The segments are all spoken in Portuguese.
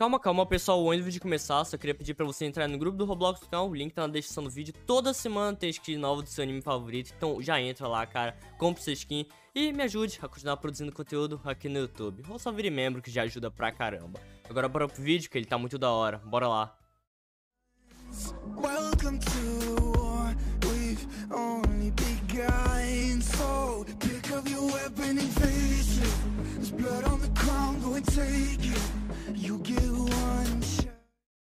Calma, calma, pessoal, antes de começar, só queria pedir pra você entrar no grupo do Roblox do canal, o link tá na descrição do vídeo. Toda semana tem skin nova do seu anime favorito, então já entra lá, cara, compre sua skin e me ajude a continuar produzindo conteúdo aqui no YouTube. Ou só vire membro, que já ajuda pra caramba. Agora bora pro vídeo, que ele tá muito da hora, bora lá. Welcome to war, we've only begun, so pick up your weapon and face it. There's blood on the ground, go and take it. You give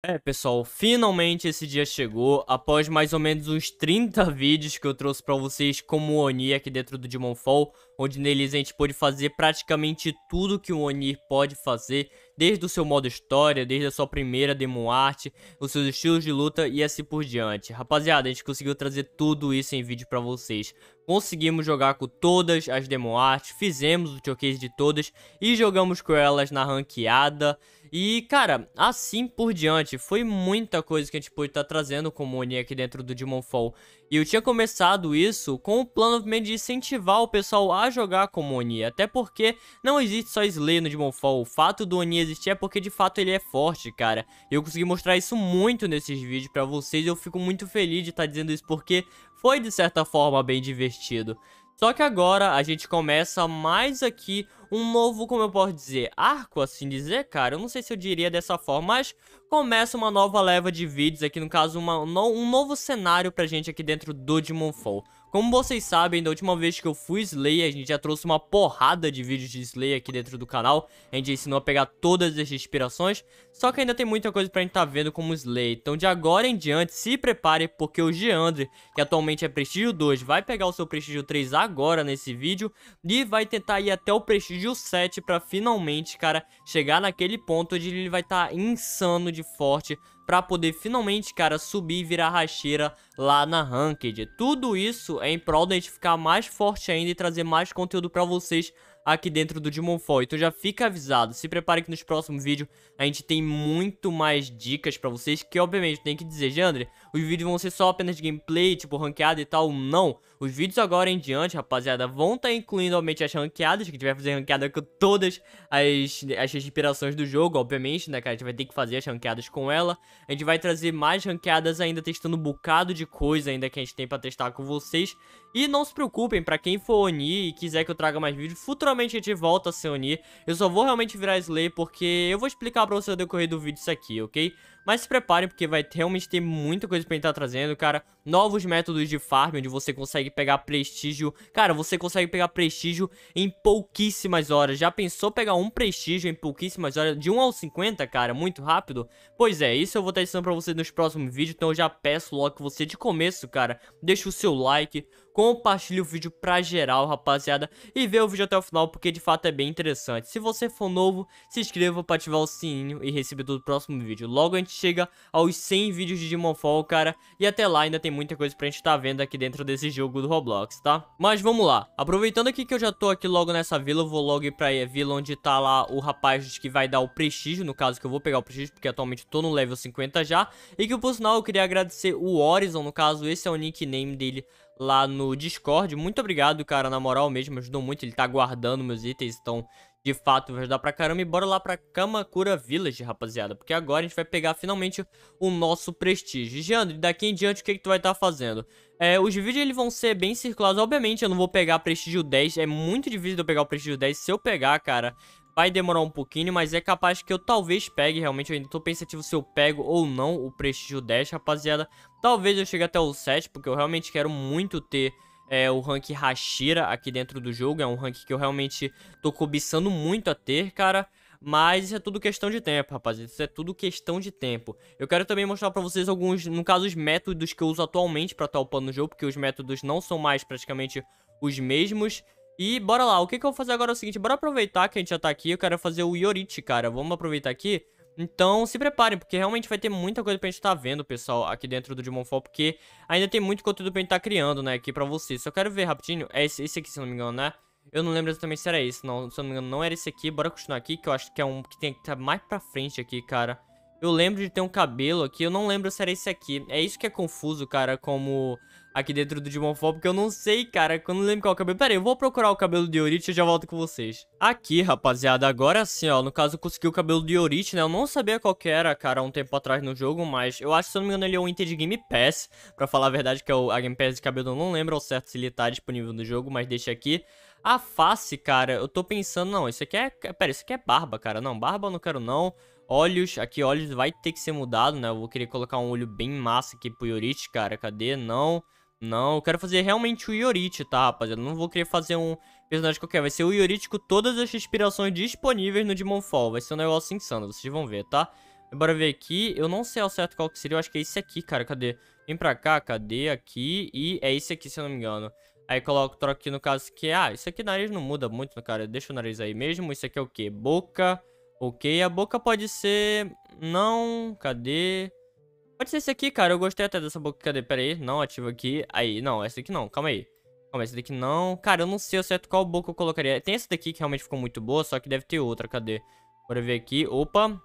é, pessoal, finalmente esse dia chegou, após mais ou menos uns 30 vídeos que eu trouxe pra vocês como Oni aqui dentro do Demon Fall, onde neles a gente pôde fazer praticamente tudo que um Oni pode fazer, desde o seu modo história, desde a sua primeira Demon Art, os seus estilos de luta e assim por diante. Rapaziada, a gente conseguiu trazer tudo isso em vídeo pra vocês. Conseguimos jogar com todas as Demon Art, fizemos o showcase de todas e jogamos com elas na ranqueada... E, cara, assim por diante, foi muita coisa que a gente pôde estar tá trazendo como Oni aqui dentro do Demon Fall. E eu tinha começado isso com o plano de incentivar o pessoal a jogar como Oni, até porque não existe só Slay no Demon Fall. O fato do Oni existir é porque de fato ele é forte, cara. Eu consegui mostrar isso muito nesses vídeos pra vocês e eu fico muito feliz de estar tá dizendo isso porque foi de certa forma bem divertido. Só que agora a gente começa mais aqui um novo, como eu posso dizer, arco, assim dizer, cara. Eu não sei se eu diria dessa forma, mas começa uma nova leva de vídeos aqui, no caso, uma, um novo cenário pra gente aqui dentro do Demon Fall. Como vocês sabem, da última vez que eu fui Slay, a gente já trouxe uma porrada de vídeos de Slay aqui dentro do canal. A gente ensinou a pegar todas as inspirações. só que ainda tem muita coisa pra gente tá vendo como Slay. Então de agora em diante, se prepare, porque o Geandre, que atualmente é Prestígio 2, vai pegar o seu Prestígio 3 agora nesse vídeo e vai tentar ir até o Prestígio 7 pra finalmente, cara, chegar naquele ponto onde ele vai estar tá insano de forte para poder finalmente, cara, subir e virar racheira lá na Ranked. Tudo isso é em prol da gente ficar mais forte ainda e trazer mais conteúdo para vocês aqui dentro do Demon Fall. Então já fica avisado, se prepare que nos próximos vídeos a gente tem muito mais dicas para vocês, que obviamente tem que dizer, Jandre, os vídeos vão ser só apenas de gameplay, tipo ranqueada e tal, não. Os vídeos agora em diante, rapaziada, vão estar tá incluindo, obviamente, as ranqueadas, que a gente vai fazer ranqueada com todas as, as respirações do jogo, obviamente, né, cara? A gente vai ter que fazer as ranqueadas com ela. A gente vai trazer mais ranqueadas ainda, testando um bocado de coisa ainda que a gente tem pra testar com vocês. E não se preocupem, pra quem for Oni e quiser que eu traga mais vídeos, futuramente a gente volta a ser Oni. Eu só vou realmente virar Slay porque eu vou explicar pra você no decorrer do vídeo isso aqui, ok? Mas se preparem porque vai realmente ter muita coisa que a tá trazendo, cara novos métodos de farm, onde você consegue pegar prestígio. Cara, você consegue pegar prestígio em pouquíssimas horas. Já pensou pegar um prestígio em pouquíssimas horas? De 1 ao 50, cara, muito rápido? Pois é, isso eu vou estar ensinando pra você nos próximos vídeos, então eu já peço logo que você, de começo, cara, deixe o seu like, compartilhe o vídeo pra geral, rapaziada, e vê o vídeo até o final, porque de fato é bem interessante. Se você for novo, se inscreva pra ativar o sininho e receber todo o próximo vídeo. Logo a gente chega aos 100 vídeos de Demon Fall, cara, e até lá ainda tem muita coisa pra gente tá vendo aqui dentro desse jogo do Roblox, tá? Mas vamos lá. Aproveitando aqui que eu já tô aqui logo nessa vila, eu vou logo ir pra vila onde tá lá o rapaz que vai dar o prestígio, no caso que eu vou pegar o prestígio, porque atualmente tô no level 50 já. E que por sinal eu queria agradecer o Horizon, no caso esse é o nickname dele lá no Discord. Muito obrigado, cara, na moral mesmo, ajudou muito. Ele tá guardando meus itens, então de fato vai ajudar pra caramba. E bora lá pra Kamakura Village, rapaziada. Porque agora a gente vai pegar finalmente o nosso prestígio. Jandro, daqui em diante o que, que tu vai estar tá fazendo? É, os vídeos eles vão ser bem circulados. Obviamente eu não vou pegar prestígio 10. É muito difícil eu pegar o prestígio 10. Se eu pegar, cara, vai demorar um pouquinho, mas é capaz que eu talvez pegue, realmente, eu ainda tô pensativo se eu pego ou não o Prestígio 10, rapaziada. Talvez eu chegue até o 7, porque eu realmente quero muito ter é, o rank Hashira aqui dentro do jogo. É um rank que eu realmente tô cobiçando muito a ter, cara. Mas isso é tudo questão de tempo, rapaziada. Isso é tudo questão de tempo. Eu quero também mostrar pra vocês alguns, no caso, os métodos que eu uso atualmente pra estar upando o jogo, porque os métodos não são mais praticamente os mesmos. E bora lá, o que, que eu vou fazer agora é o seguinte, bora aproveitar que a gente já tá aqui, eu quero fazer o Yorichi, cara. Vamos aproveitar aqui então se preparem, porque realmente vai ter muita coisa pra gente estar tá vendo, pessoal, aqui dentro do Demon Fall, porque ainda tem muito conteúdo pra gente estar tá criando, né, aqui pra vocês. Só quero ver rapidinho, é esse, esse aqui, se não me engano, né? Eu não lembro exatamente se era esse, não, se não me engano, não era esse aqui. Bora continuar aqui, que eu acho que é um que tem que estar tá mais pra frente aqui, cara. Eu lembro de ter um cabelo aqui, eu não lembro se era esse aqui. É isso que é confuso, cara, como aqui dentro do Dimonfall, porque eu não sei, cara, que eu não lembro qual é o cabelo. Pera aí, eu vou procurar o cabelo de Yorich e já volto com vocês. Aqui, rapaziada, agora sim, ó, no caso eu consegui o cabelo de Yorich, né? Eu não sabia qual que era, cara, um tempo atrás no jogo, mas eu acho, se eu não me engano, ele é um item de Game Pass. Pra falar a verdade, que é o a Game Pass de cabelo, eu não lembro ao certo se ele tá disponível no jogo, mas deixa aqui. A face, cara, eu tô pensando, não, isso aqui é, pera, isso aqui é barba, cara, não, barba eu não quero não. Olhos, aqui olhos vai ter que ser mudado, né? Eu vou querer colocar um olho bem massa aqui pro Yorit, cara, cadê? Não... Não, eu quero fazer realmente o Yorichi, tá, rapaziada? Não vou querer fazer um personagem qualquer. Vai ser o Yorichi com todas as respirações disponíveis no Demon Fall. Vai ser um negócio insano, vocês vão ver, tá? Bora ver aqui. Eu não sei ao certo qual que seria. Eu acho que é esse aqui, cara. Cadê? Vem pra cá, cadê? Aqui. E é esse aqui, se eu não me engano. Aí coloco, troco aqui no caso que é... Ah, isso aqui nariz não muda muito, cara. Deixa o nariz aí mesmo. Isso aqui é o quê? Boca. Ok. A boca pode ser... Não. Cadê? Pode ser esse aqui, cara. Eu gostei até dessa boca. Cadê? Pera aí. Não, ativa aqui. Aí, não. Essa aqui não. Calma aí. Calma, essa daqui não. Cara, eu não sei o certo qual boca eu colocaria. Tem essa daqui que realmente ficou muito boa, só que deve ter outra. Cadê? Bora ver aqui. Opa.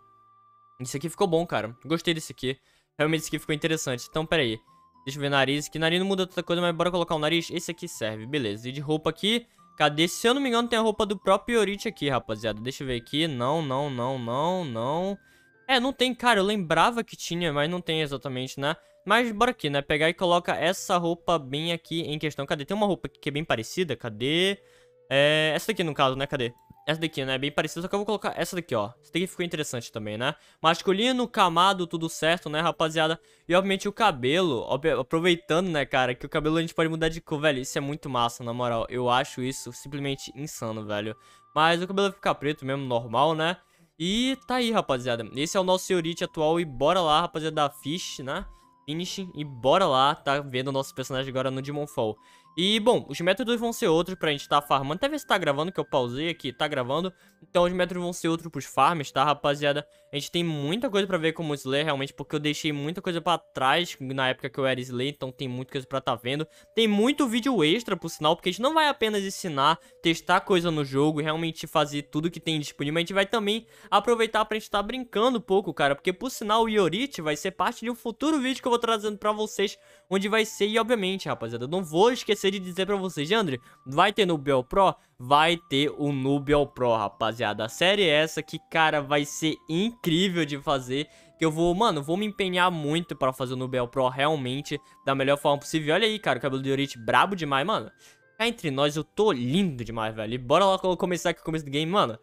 Isso aqui ficou bom, cara. Gostei desse aqui. Realmente isso aqui ficou interessante. Então, pera aí. Deixa eu ver nariz. Que nariz não muda tanta coisa, mas bora colocar o nariz. Esse aqui serve. Beleza. E de roupa aqui... Cadê? Se eu não me engano, tem a roupa do próprio Yorit aqui, rapaziada. Deixa eu ver aqui. Não, não, não, não, não... É, não tem, cara, eu lembrava que tinha, mas não tem exatamente, né? Mas bora aqui, né? Pegar e coloca essa roupa bem aqui em questão. Cadê? Tem uma roupa que é bem parecida, cadê? É, essa daqui no caso, né? Cadê? Essa daqui, né? Bem parecida, só que eu vou colocar essa daqui, ó. Essa daqui ficou interessante também, né? Masculino, camado, tudo certo, né, rapaziada? E, obviamente, o cabelo. Aproveitando, né, cara, que o cabelo a gente pode mudar de cor, velho. Isso é muito massa, na moral. Eu acho isso simplesmente insano, velho. Mas o cabelo vai ficar preto mesmo, normal, né? E tá aí, rapaziada. Esse é o nosso Seurite atual e bora lá, rapaziada, da Fish, né? Finish e bora lá, tá vendo o nosso personagem agora no Demon Fall. E, bom, os métodos vão ser outros pra gente estar tá farmando. Até ver se tá gravando, que eu pausei aqui, tá gravando. Então os métodos vão ser outros pros farms, tá, rapaziada? A gente tem muita coisa pra ver como Slayer, realmente, porque eu deixei muita coisa pra trás na época que eu era Slayer, então tem muita coisa pra tá vendo. Tem muito vídeo extra, por sinal, porque a gente não vai apenas ensinar, testar coisa no jogo, realmente fazer tudo que tem disponível. A gente vai também aproveitar pra gente estar tá brincando um pouco, cara, porque, por sinal, o Iorit vai ser parte de um futuro vídeo que eu vou trazendo pra vocês, onde vai ser, e obviamente, rapaziada, eu não vou esquecer de dizer pra vocês, André, vai ter Nubel Pro? Vai ter o Nubel Pro, rapaziada. A série é essa que, cara, vai ser incrível de fazer. Que eu vou, mano, vou me empenhar muito pra fazer o Nubel Pro realmente da melhor forma possível. Olha aí, cara, o cabelo de Yorit brabo demais, mano. Cá entre nós, eu tô lindo demais, velho. E bora lá começar aqui o começo do game, mano.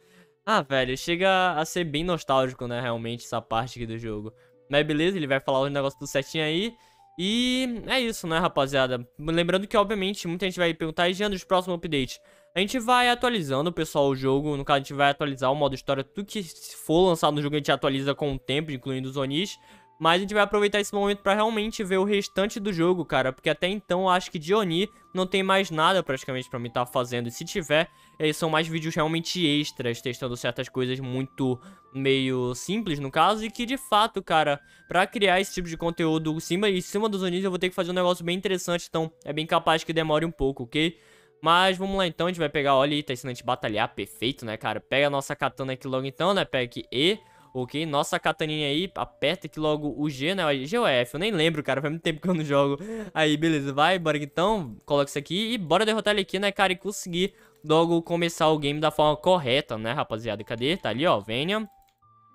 Ah, velho, chega a ser bem nostálgico, né, realmente, essa parte aqui do jogo. Mas beleza, ele vai falar os negócios tudo certinho aí. E é isso, né, rapaziada? Lembrando que, obviamente, muita gente vai perguntar, e os próximos updates? A gente vai atualizando, pessoal, o jogo. No caso, a gente vai atualizar o modo história. Tudo que for lançado no jogo, a gente atualiza com o tempo, incluindo os Onis. Mas a gente vai aproveitar esse momento para realmente ver o restante do jogo, cara. Porque até então, eu acho que de Oni não tem mais nada praticamente para mim estar tá fazendo. E se tiver, é, são mais vídeos realmente extras, testando certas coisas muito meio simples, no caso, e que de fato, cara, pra criar esse tipo de conteúdo em cima, em cima dos Onis, eu vou ter que fazer um negócio bem interessante, então é bem capaz que demore um pouco, ok? Mas vamos lá então, a gente vai pegar, olha aí, tá ensinando a gente batalhar, perfeito, né, cara? Pega a nossa katana aqui logo então, né, pega aqui E, ok? Nossa kataninha aí, aperta aqui logo o G, né, G ou F, eu nem lembro, cara, faz muito tempo que eu não jogo. Aí, beleza, vai, bora então, coloca isso aqui e bora derrotar ele aqui, né, cara, e conseguir logo começar o game da forma correta, né, rapaziada? Cadê? Tá ali, ó, venham.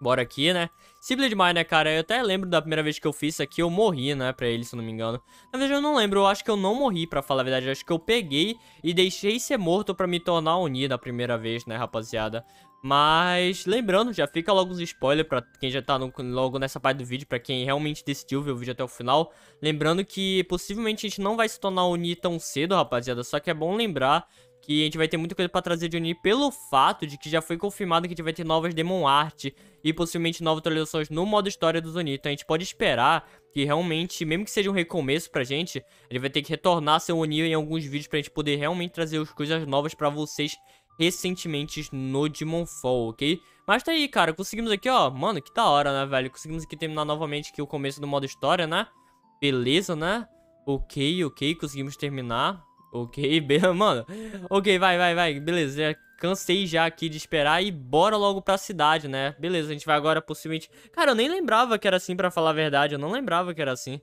Bora aqui, né? Simples demais, né, cara? Eu até lembro da primeira vez que eu fiz isso aqui, eu morri, né, pra ele, se eu não me engano. Na verdade, eu não lembro, eu acho que eu não morri, pra falar a verdade. Eu acho que eu peguei e deixei ser morto pra me tornar unir da primeira vez, né, rapaziada? Mas, lembrando, já fica logo uns spoilers pra quem já tá no, logo nessa parte do vídeo, pra quem realmente decidiu ver o vídeo até o final. Lembrando que possivelmente a gente não vai se tornar Oni tão cedo, rapaziada, só que é bom lembrar que a gente vai ter muita coisa pra trazer de Oni pelo fato de que já foi confirmado que a gente vai ter novas Demon Art e possivelmente novas atualizações no modo história dos Oni. Então a gente pode esperar que realmente, mesmo que seja um recomeço pra gente, ele vai ter que retornar seu Oni em alguns vídeos pra gente poder realmente trazer as coisas novas pra vocês recentemente no Demon Fall, ok? Mas tá aí, cara, conseguimos aqui, ó, mano, que da hora, né, velho? Conseguimos aqui terminar novamente aqui o começo do modo história, né? Beleza, né? Ok, ok, conseguimos terminar. Ok, beleza, mano. Ok, vai, vai, vai, beleza, cansei já aqui de esperar e bora logo pra cidade, né? Beleza, a gente vai agora possivelmente... Cara, eu nem lembrava que era assim, pra falar a verdade, eu não lembrava que era assim.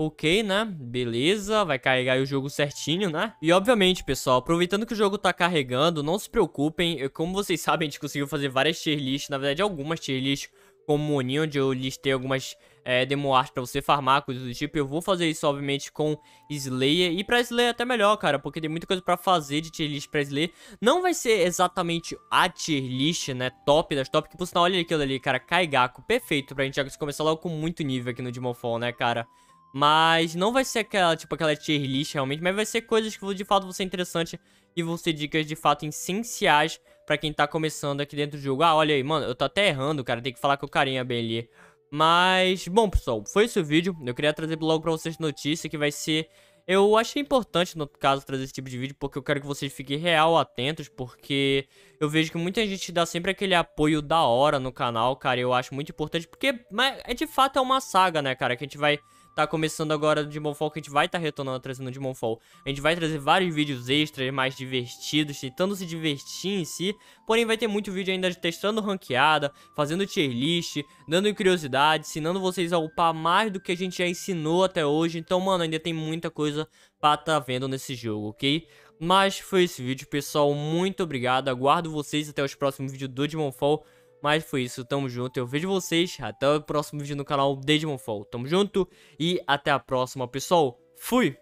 Ok, né? Beleza, vai carregar o jogo certinho, né? E obviamente, pessoal, aproveitando que o jogo tá carregando, não se preocupem. Eu, como vocês sabem, a gente conseguiu fazer várias tier lists, na verdade algumas tier lists como o Moninho, onde eu listei algumas é, demo arts pra você farmar, coisas do tipo. Eu vou fazer isso, obviamente, com Slayer. E pra Slayer é até melhor, cara, porque tem muita coisa pra fazer de tier list pra Slayer. Não vai ser exatamente a tier list, né, top das top. Que, por sinal, olha aquilo ali, cara, Kaigaku, perfeito pra gente já começar logo com muito nível aqui no Dimofon, né, cara? Mas não vai ser aquela, tipo, aquela tier list realmente, mas vai ser coisas que de fato vão ser interessantes e vão ser dicas de fato essenciais para quem tá começando aqui dentro do jogo. Ah, olha aí, mano, eu tô até errando, cara, tem que falar com o carinha bem ali. Mas, bom, pessoal, foi esse o vídeo. Eu queria trazer logo pra vocês notícia que vai ser... Eu achei importante, no caso, trazer esse tipo de vídeo, porque eu quero que vocês fiquem real atentos, porque eu vejo que muita gente dá sempre aquele apoio da hora no canal, cara, eu acho muito importante, porque mas, é de fato é uma saga, né, cara, que a gente vai tá começando agora do Digimon Fall, que a gente vai estar tá retornando tá trazendo o Digimon Fall. A gente vai trazer vários vídeos extras, mais divertidos, tentando se divertir em si. Porém, vai ter muito vídeo ainda de testando ranqueada, fazendo tier list, dando curiosidade, ensinando vocês a upar mais do que a gente já ensinou até hoje. Então, mano, ainda tem muita coisa pra tá vendo nesse jogo, ok? Mas foi esse vídeo, pessoal. Muito obrigado. Aguardo vocês até os próximos vídeos do Digimon Fall. Mas foi isso, tamo junto. Eu vejo vocês. Até o próximo vídeo no canal Demonfall. Tamo junto e até a próxima, pessoal. Fui!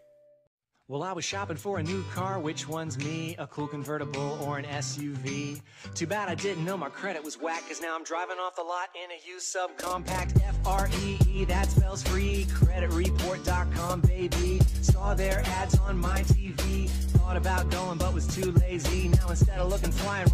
Well, I was shopping for a new car. Which one's me? A cool convertible or an SUV? Too bad I didn't know my credit was whack, now I'm driving off the lot in a used subcompact F R E E. That spells free. Creditreport.com, baby. Saw their ads on my TV. Thought about going, but was too lazy. Now instead of looking flying,